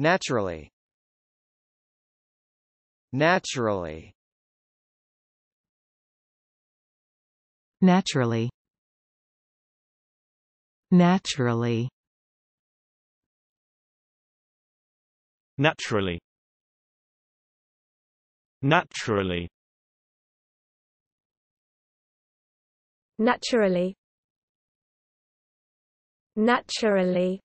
Naturally. Naturally. Naturally. Naturally. Naturally. Naturally. Naturally. Naturally.